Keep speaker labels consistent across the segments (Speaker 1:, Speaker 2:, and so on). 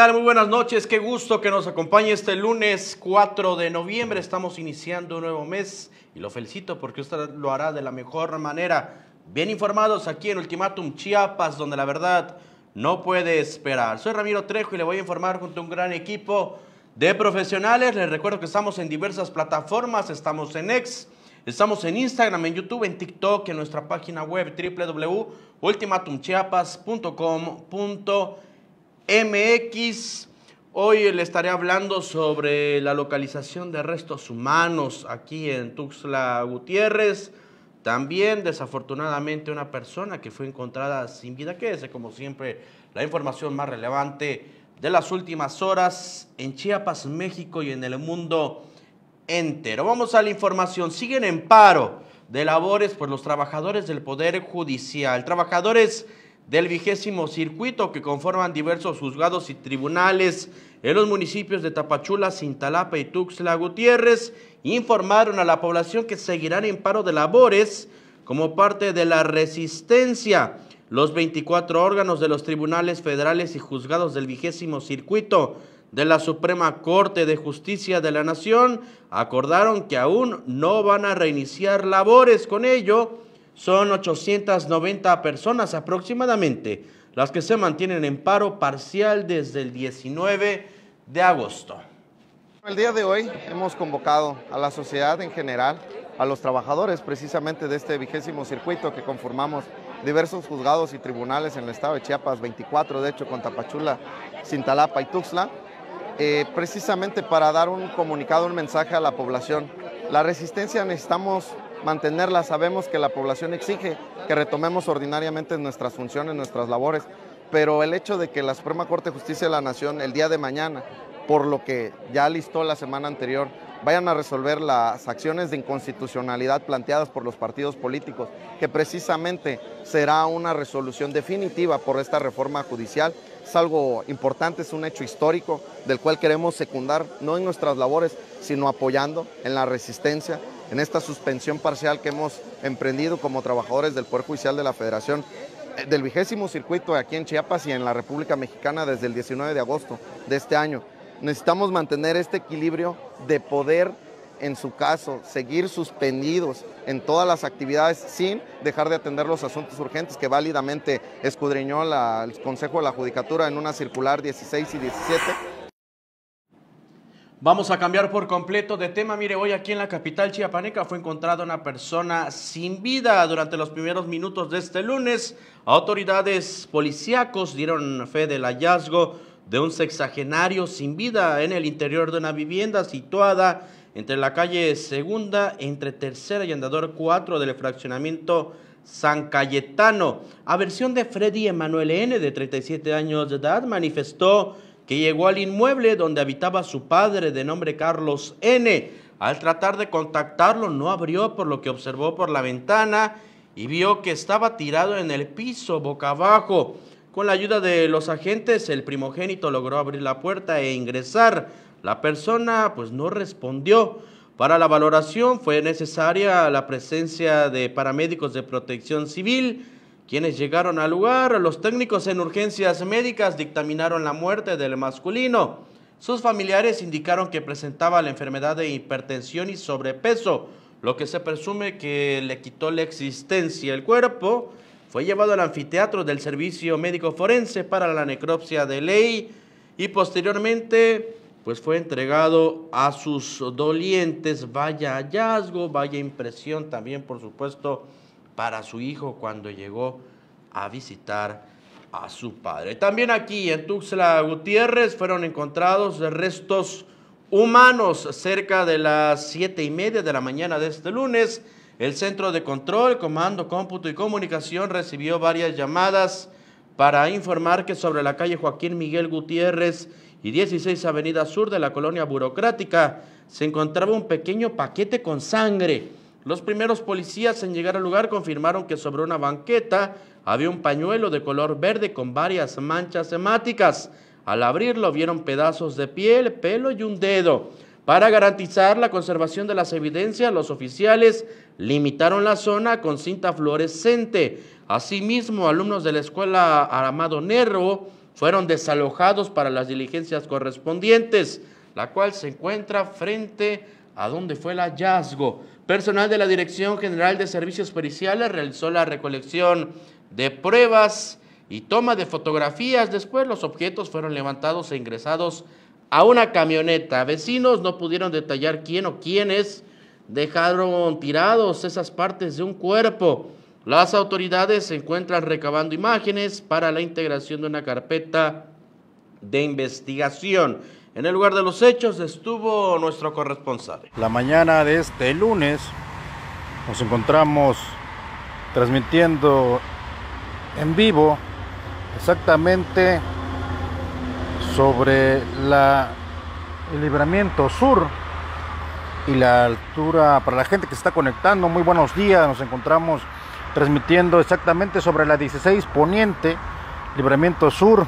Speaker 1: Muy buenas noches, qué gusto que nos acompañe este lunes 4 de noviembre. Estamos iniciando un nuevo mes y lo felicito porque usted lo hará de la mejor manera. Bien informados aquí en Ultimatum Chiapas, donde la verdad no puede esperar. Soy Ramiro Trejo y le voy a informar junto a un gran equipo de profesionales. Les recuerdo que estamos en diversas plataformas, estamos en X, estamos en Instagram, en YouTube, en TikTok, en nuestra página web www.ultimatumchiapas.com. MX. Hoy le estaré hablando sobre la localización de restos humanos aquí en Tuxtla Gutiérrez. También, desafortunadamente, una persona que fue encontrada sin vida. es como siempre, la información más relevante de las últimas horas en Chiapas, México y en el mundo entero. Vamos a la información. Siguen en paro de labores por los trabajadores del Poder Judicial. Trabajadores del vigésimo circuito que conforman diversos juzgados y tribunales en los municipios de Tapachula, Cintalapa y Tuxtla Gutiérrez, informaron a la población que seguirán en paro de labores como parte de la resistencia. Los 24 órganos de los tribunales federales y juzgados del vigésimo circuito de la Suprema Corte de Justicia de la Nación acordaron que aún no van a reiniciar labores con ello son 890 personas aproximadamente las que se mantienen en paro
Speaker 2: parcial desde el 19 de agosto. El día de hoy hemos convocado a la sociedad en general, a los trabajadores precisamente de este vigésimo circuito que conformamos diversos juzgados y tribunales en el estado de Chiapas, 24 de hecho con Tapachula, Cintalapa y Tuxtla, eh, precisamente para dar un comunicado, un mensaje a la población. La resistencia necesitamos mantenerla. Sabemos que la población exige que retomemos ordinariamente nuestras funciones, nuestras labores, pero el hecho de que la Suprema Corte de Justicia de la Nación el día de mañana, por lo que ya listó la semana anterior, vayan a resolver las acciones de inconstitucionalidad planteadas por los partidos políticos, que precisamente será una resolución definitiva por esta reforma judicial. Es algo importante, es un hecho histórico del cual queremos secundar, no en nuestras labores, sino apoyando en la resistencia en esta suspensión parcial que hemos emprendido como trabajadores del Poder Judicial de la Federación eh, del vigésimo circuito aquí en Chiapas y en la República Mexicana desde el 19 de agosto de este año. Necesitamos mantener este equilibrio de poder, en su caso, seguir suspendidos en todas las actividades sin dejar de atender los asuntos urgentes que válidamente escudriñó el Consejo de la Judicatura en una circular 16 y 17 Vamos a cambiar por
Speaker 1: completo de tema. Mire, hoy aquí en la capital chiapaneca fue encontrada una persona sin vida durante los primeros minutos de este lunes. Autoridades policíacos dieron fe del hallazgo de un sexagenario sin vida en el interior de una vivienda situada entre la calle Segunda, entre Tercera y Andador 4 del fraccionamiento San Cayetano. A versión de Freddy Emanuel N., de 37 años de edad, manifestó que llegó al inmueble donde habitaba su padre de nombre Carlos N. Al tratar de contactarlo no abrió por lo que observó por la ventana y vio que estaba tirado en el piso boca abajo. Con la ayuda de los agentes, el primogénito logró abrir la puerta e ingresar. La persona pues no respondió. Para la valoración fue necesaria la presencia de paramédicos de protección civil, quienes llegaron al lugar, los técnicos en urgencias médicas dictaminaron la muerte del masculino. Sus familiares indicaron que presentaba la enfermedad de hipertensión y sobrepeso, lo que se presume que le quitó la existencia. El cuerpo fue llevado al anfiteatro del Servicio Médico Forense para la necropsia de ley y posteriormente pues fue entregado a sus dolientes. Vaya hallazgo, vaya impresión también, por supuesto, para su hijo cuando llegó a visitar a su padre. También aquí en Tuxtla Gutiérrez fueron encontrados restos humanos cerca de las siete y media de la mañana de este lunes. El Centro de Control, Comando, Cómputo y Comunicación recibió varias llamadas para informar que sobre la calle Joaquín Miguel Gutiérrez y 16 Avenida Sur de la colonia burocrática se encontraba un pequeño paquete con sangre los primeros policías en llegar al lugar confirmaron que sobre una banqueta había un pañuelo de color verde con varias manchas hemáticas. Al abrirlo vieron pedazos de piel, pelo y un dedo. Para garantizar la conservación de las evidencias, los oficiales limitaron la zona con cinta fluorescente. Asimismo, alumnos de la escuela Aramado Nervo fueron desalojados para las diligencias correspondientes, la cual se encuentra frente a a dónde fue el hallazgo. Personal de la Dirección General de Servicios Periciales realizó la recolección de pruebas y toma de fotografías. Después los objetos fueron levantados e ingresados a una camioneta. Vecinos no pudieron detallar quién o quiénes dejaron tirados esas partes de un cuerpo. Las autoridades se encuentran recabando imágenes para la integración de una carpeta de investigación. En el lugar de los hechos estuvo nuestro corresponsal.
Speaker 3: La mañana de este lunes nos encontramos transmitiendo en vivo exactamente sobre la, el libramiento sur y la altura para la gente que está conectando. Muy buenos días, nos encontramos transmitiendo exactamente sobre la 16 poniente, libramiento sur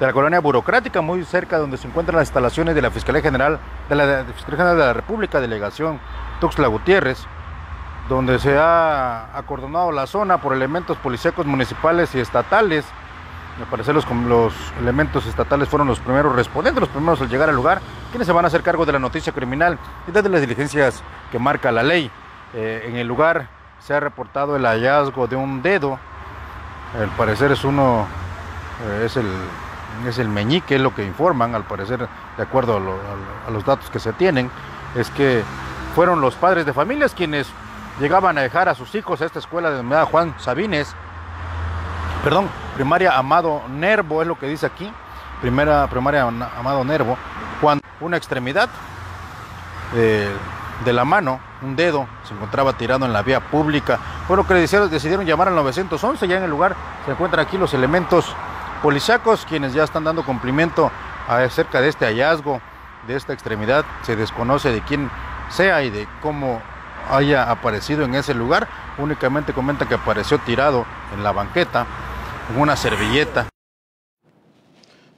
Speaker 3: de la colonia burocrática, muy cerca donde se encuentran las instalaciones de la Fiscalía General de la, General de la República, delegación Tuxtla Gutiérrez, donde se ha acordonado la zona por elementos policíacos municipales y estatales. Al parecer los, los elementos estatales fueron los primeros respondientes... los primeros al llegar al lugar, quienes se van a hacer cargo de la noticia criminal y de las diligencias que marca la ley. Eh, en el lugar se ha reportado el hallazgo de un dedo, ...el parecer es uno, eh, es el es el meñique, es lo que informan, al parecer, de acuerdo a, los datos que se tienen, es que fueron los padres de familias quienes llegaban a dejar a sus hijos a esta escuela denominada Juan Sabines, perdón, primaria Amado Nervo, es lo que dice aquí, primera primaria Amado Nervo, cuando una extremidad eh, de la mano, un dedo, se encontraba tirado en la vía pública. Fueron lo que decidieron llamar al 911, ya en el lugar se encuentran aquí los elementos policíacos, quienes ya están dando cumplimiento acerca de este hallazgo, de esta extremidad. Se desconoce de quién sea y de cómo haya aparecido en ese lugar. Únicamente comenta que apareció tirado en la banqueta, en una servilleta.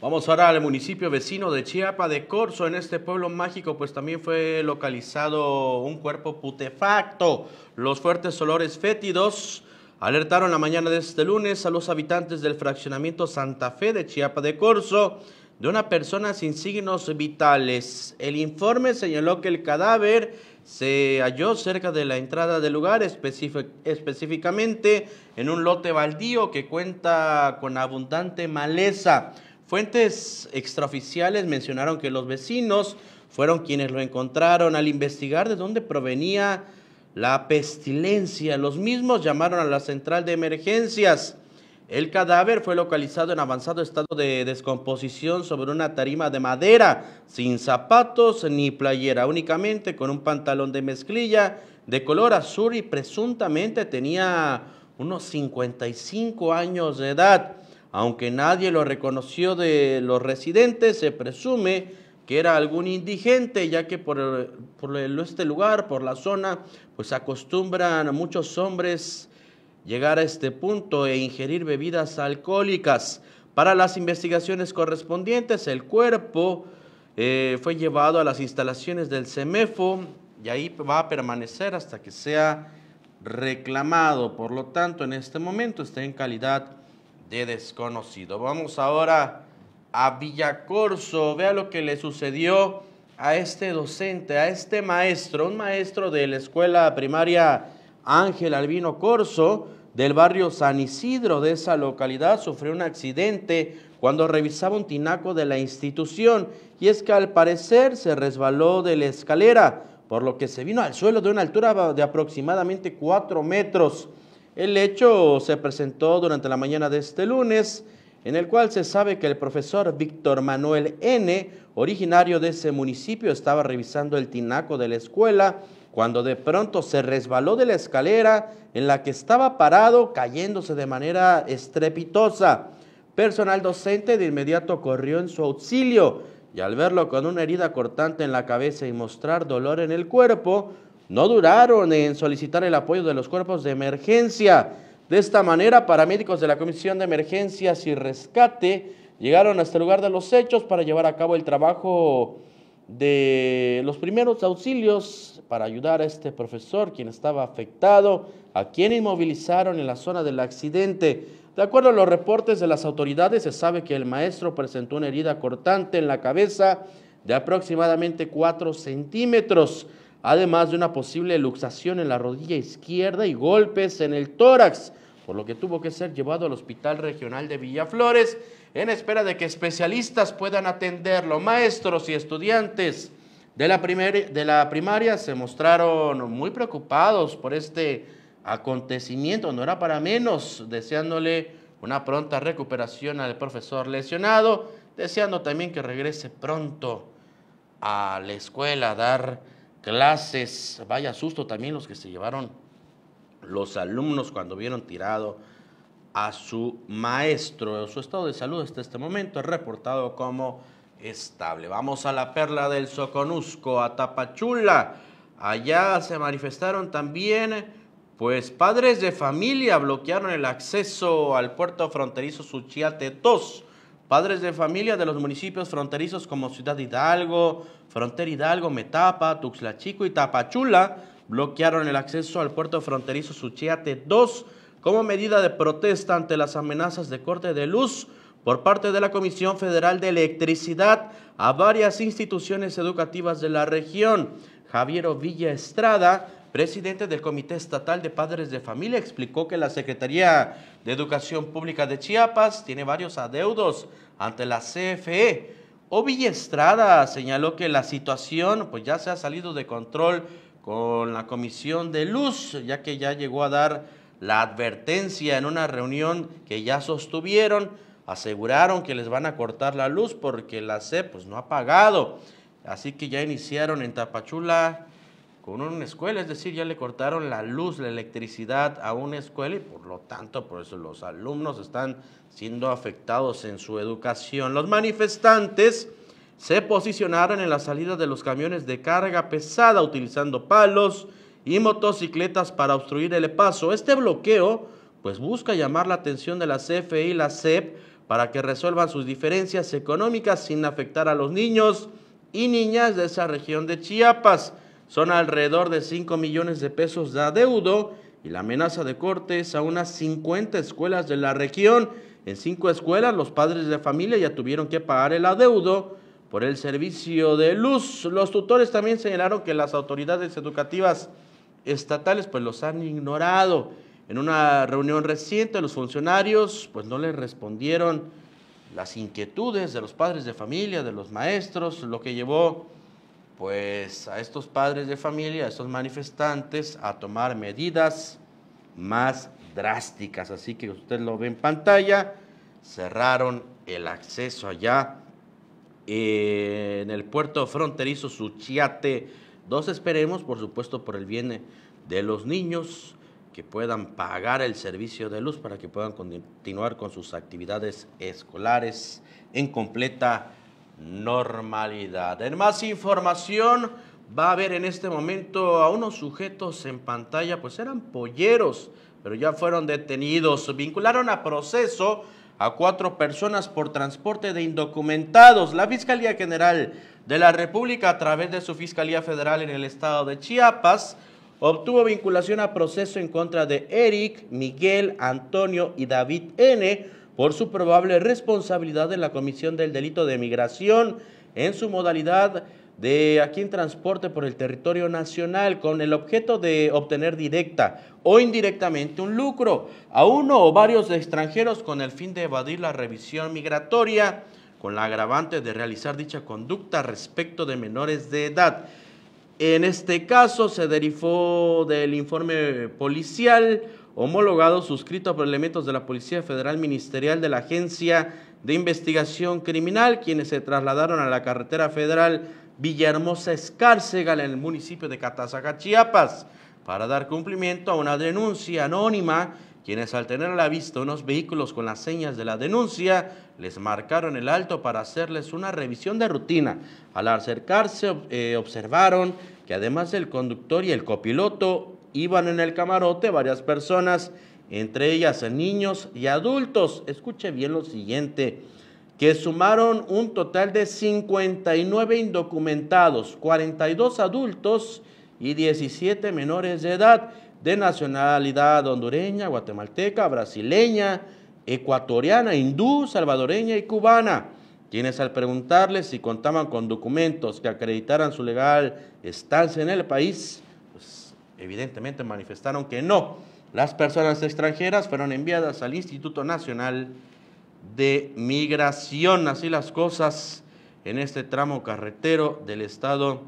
Speaker 1: Vamos ahora al municipio vecino de Chiapa de Corzo. En este pueblo mágico, pues también fue localizado un cuerpo putefacto. Los fuertes olores fétidos alertaron la mañana de este lunes a los habitantes del fraccionamiento Santa Fe de Chiapa de Corzo de una persona sin signos vitales. El informe señaló que el cadáver se halló cerca de la entrada del lugar, específicamente en un lote baldío que cuenta con abundante maleza. Fuentes extraoficiales mencionaron que los vecinos fueron quienes lo encontraron al investigar de dónde provenía la pestilencia. Los mismos llamaron a la central de emergencias. El cadáver fue localizado en avanzado estado de descomposición sobre una tarima de madera, sin zapatos ni playera, únicamente con un pantalón de mezclilla de color azul y presuntamente tenía unos 55 años de edad. Aunque nadie lo reconoció de los residentes, se presume que era algún indigente, ya que por, por, este lugar, por la zona, pues, acostumbran a muchos hombres llegar a este punto e ingerir bebidas alcohólicas. Para las investigaciones correspondientes, el cuerpo eh, fue llevado a las instalaciones del CEMEFO y ahí va a permanecer hasta que sea reclamado. Por lo tanto, en este momento está en calidad de desconocido. Vamos ahora a Villacorso. Vea lo que le sucedió a este docente, a este maestro, un maestro de la escuela primaria Ángel Albino Corso del barrio San Isidro de esa localidad, sufrió un accidente cuando revisaba un tinaco de la institución y es que al parecer se resbaló de la escalera, por lo que se vino al suelo de una altura de aproximadamente 4 metros. El hecho se presentó durante la mañana de este lunes en el cual se sabe que el profesor Víctor Manuel N., originario de ese municipio, estaba revisando el tinaco de la escuela cuando de pronto se resbaló de la escalera en la que estaba parado, cayéndose de manera estrepitosa. Personal docente de inmediato corrió en su auxilio y al verlo con una herida cortante en la cabeza y mostrar dolor en el cuerpo, no duraron en solicitar el apoyo de los cuerpos de emergencia de esta manera, paramédicos de la Comisión de Emergencias y Rescate llegaron a este lugar de los hechos para llevar a cabo el trabajo de los primeros auxilios para ayudar a este profesor, quien estaba afectado, a quien inmovilizaron en la zona del accidente. De acuerdo a los reportes de las autoridades, se sabe que el maestro presentó una herida cortante en la cabeza de aproximadamente 4 centímetros, además de una posible luxación en la rodilla izquierda y golpes en el tórax por lo que tuvo que ser llevado al Hospital Regional de Villaflores en espera de que especialistas puedan atenderlo. Maestros y estudiantes de la, de la primaria se mostraron muy preocupados por este acontecimiento, no era para menos, deseándole una pronta recuperación al profesor lesionado, deseando también que regrese pronto a la escuela a dar clases. Vaya susto también los que se llevaron los alumnos cuando vieron tirado a su maestro. Su estado de salud hasta este momento es reportado como estable. Vamos a la perla del Soconusco, a Tapachula. Allá se manifestaron también, pues padres de familia bloquearon el acceso al puerto fronterizo Suchiate 2. Padres de familia de los municipios fronterizos como Ciudad Hidalgo, Frontera Hidalgo, Metapa, Tuxlachico y Tapachula bloquearon el acceso al puerto fronterizo Suchiate 2 como medida de protesta ante las amenazas de corte de luz por parte de la Comisión Federal de Electricidad a varias instituciones educativas de la región. Javier Ovilla Estrada, presidente del Comité Estatal de Padres de Familia, explicó que la Secretaría de Educación Pública de Chiapas tiene varios adeudos ante la CFE. Ovilla Estrada señaló que la situación pues, ya se ha salido de control con la Comisión de Luz, ya que ya llegó a dar la advertencia en una reunión que ya sostuvieron. Aseguraron que les van a cortar la luz porque la CEP pues, no ha pagado. Así que ya iniciaron en Tapachula con una escuela, es decir, ya le cortaron la luz, la electricidad a una escuela y por lo tanto, por eso los alumnos están siendo afectados en su educación. Los manifestantes se posicionaron en la salida de los camiones de carga pesada utilizando palos y motocicletas para obstruir el paso. Este bloqueo pues busca llamar la atención de la CFE y la CEP para que resuelvan sus diferencias económicas sin afectar a los niños y niñas de esa región de Chiapas. Son alrededor de 5 millones de pesos de adeudo y la amenaza de cortes a unas 50 escuelas de la región. En cinco escuelas los padres de familia ya tuvieron que pagar el adeudo por el servicio de luz. Los tutores también señalaron que las autoridades educativas estatales pues los han ignorado. En una reunión reciente los funcionarios pues no les respondieron las inquietudes de los padres de familia, de los maestros, lo que llevó pues a estos padres de familia, a estos manifestantes a tomar medidas más drásticas. Así que usted lo ve en pantalla, cerraron el acceso allá en el puerto fronterizo Suchiate dos Esperemos, por supuesto, por el bien de los niños que puedan pagar el servicio de luz para que puedan continuar con sus actividades escolares en completa normalidad. En más información, va a haber en este momento a unos sujetos en pantalla, pues eran polleros, pero ya fueron detenidos, vincularon a proceso a cuatro personas por transporte de indocumentados. La Fiscalía General de la República, a través de su Fiscalía Federal en el estado de Chiapas, obtuvo vinculación a proceso en contra de Eric, Miguel, Antonio y David N. por su probable responsabilidad en la comisión del delito de migración en su modalidad de aquí en transporte por el territorio nacional con el objeto de obtener directa o indirectamente un lucro a uno o varios extranjeros con el fin de evadir la revisión migratoria con la agravante de realizar dicha conducta respecto de menores de edad. En este caso se derivó del informe policial homologado suscrito por elementos de la Policía Federal Ministerial de la Agencia de Investigación Criminal, quienes se trasladaron a la carretera federal Villahermosa Escárcega en el municipio de Catazaca, Chiapas, para dar cumplimiento a una denuncia anónima, quienes al tener a la vista unos vehículos con las señas de la denuncia, les marcaron el alto para hacerles una revisión de rutina. Al acercarse eh, observaron que además del conductor y el copiloto, iban en el camarote varias personas, entre ellas niños y adultos. Escuche bien lo siguiente que sumaron un total de 59 indocumentados, 42 adultos y 17 menores de edad de nacionalidad hondureña, guatemalteca, brasileña, ecuatoriana, hindú, salvadoreña y cubana, quienes al preguntarles si contaban con documentos que acreditaran su legal estancia en el país, pues evidentemente manifestaron que no. Las personas extranjeras fueron enviadas al Instituto Nacional de migración. Así las cosas en este tramo carretero del estado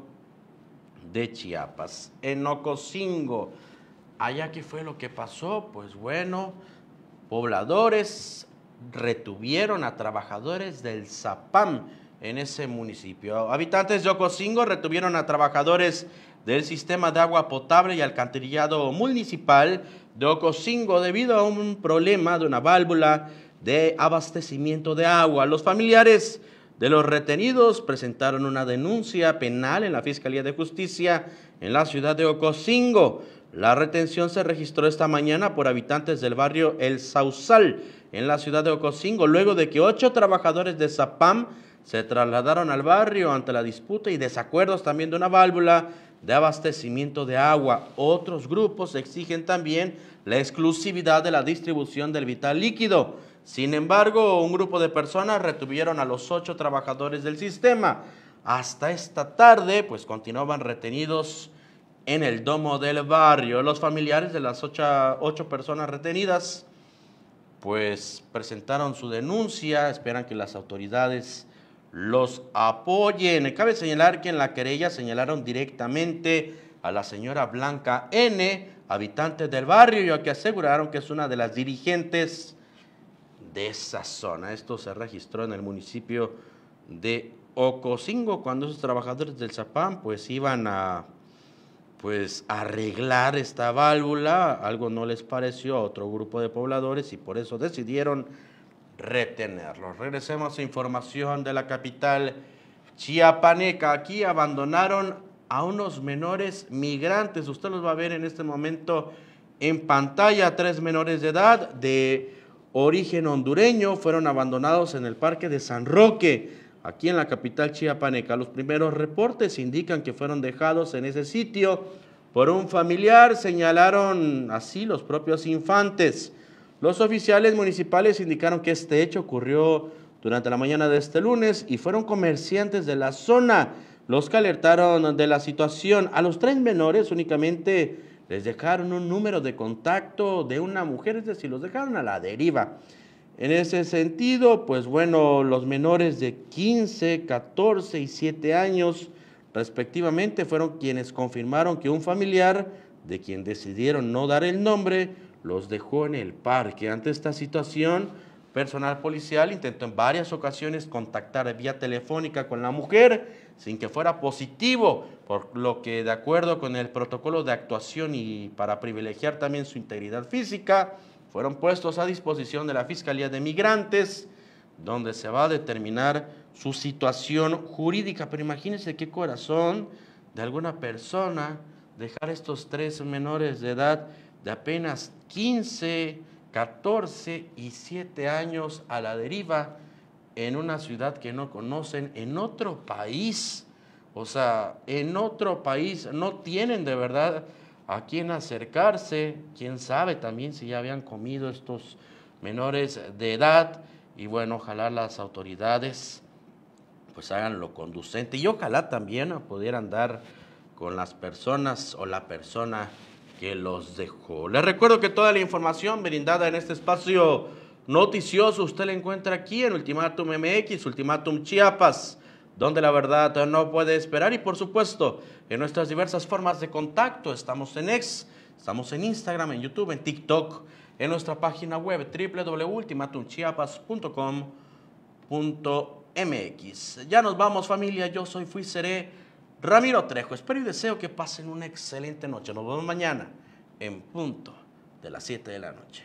Speaker 1: de Chiapas. En Ocosingo, allá qué fue lo que pasó, pues bueno, pobladores retuvieron a trabajadores del Zapam en ese municipio. Habitantes de Ocosingo retuvieron a trabajadores del sistema de agua potable y alcantarillado municipal de Ocosingo debido a un problema de una válvula de abastecimiento de agua. Los familiares de los retenidos presentaron una denuncia penal en la Fiscalía de Justicia en la ciudad de Ocosingo. La retención se registró esta mañana por habitantes del barrio El Sausal en la ciudad de Ocosingo, luego de que ocho trabajadores de Zapam se trasladaron al barrio ante la disputa y desacuerdos también de una válvula de abastecimiento de agua. Otros grupos exigen también la exclusividad de la distribución del vital líquido. Sin embargo, un grupo de personas retuvieron a los ocho trabajadores del sistema. Hasta esta tarde, pues continuaban retenidos en el domo del barrio. Los familiares de las ocho, personas retenidas, pues presentaron su denuncia, esperan que las autoridades los apoyen. Cabe señalar que en la querella señalaron directamente a la señora Blanca N., habitante del barrio, ya que aseguraron que es una de las dirigentes de esa zona. Esto se registró en el municipio de Ocosingo, cuando esos trabajadores del Zapán pues iban a pues arreglar esta válvula, algo no les pareció a otro grupo de pobladores y por eso decidieron retenerlos. Regresemos a información de la capital chiapaneca. Aquí abandonaron a unos menores migrantes. Usted los va a ver en este momento en pantalla, tres menores de edad de origen hondureño fueron abandonados en el parque de San Roque, aquí en la capital chiapaneca. Los primeros reportes indican que fueron dejados en ese sitio por un familiar, señalaron así los propios infantes. Los oficiales municipales indicaron que este hecho ocurrió durante la mañana de este lunes y fueron comerciantes de la zona los que alertaron de la situación. A los tres menores únicamente les dejaron un número de contacto de una mujer, es decir, los dejaron a la deriva. En ese sentido, pues bueno, los menores de 15, 14 y 7 años respectivamente fueron quienes confirmaron que un familiar de quien decidieron no dar el nombre los dejó en el parque. Ante esta situación, Personal policial intentó en varias ocasiones contactar vía telefónica con la mujer sin que fuera positivo, por lo que de acuerdo con el protocolo de actuación y para privilegiar también su integridad física, fueron puestos a disposición de la Fiscalía de Migrantes, donde se va a determinar su situación jurídica. Pero imagínense qué corazón de alguna persona dejar estos tres menores de edad de apenas 15 14 y 7 años a la deriva en una ciudad que no conocen, en otro país. O sea, en otro país no tienen de verdad a quién acercarse. Quién sabe también si ya habían comido estos menores de edad. Y bueno, ojalá las autoridades pues hagan lo conducente y ojalá también pudieran dar con las personas o la persona que los dejó. Les recuerdo que toda la información brindada en este espacio noticioso usted la encuentra aquí en Ultimátum MX, Ultimátum Chiapas, donde la verdad no puede esperar y por supuesto en nuestras diversas formas de contacto. Estamos en X, estamos en Instagram, en YouTube, en TikTok, en nuestra página web www.ultimatumchiapas.com.mx. Ya nos vamos familia, yo soy Fui Seré. Ramiro Trejo, espero y deseo que pasen una excelente noche. Nos vemos mañana en punto de las 7 de la noche.